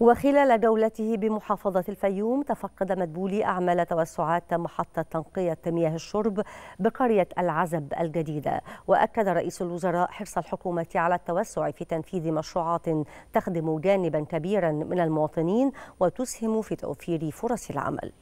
وخلال جولته بمحافظة الفيوم تفقد مدبولي أعمال توسعات محطة تنقية مياه الشرب بقرية العزب الجديدة وأكد رئيس الوزراء حرص الحكومة على التوسع في تنفيذ مشروعات تخدم جانبا كبيرا من المواطنين وتسهم في توفير فرص العمل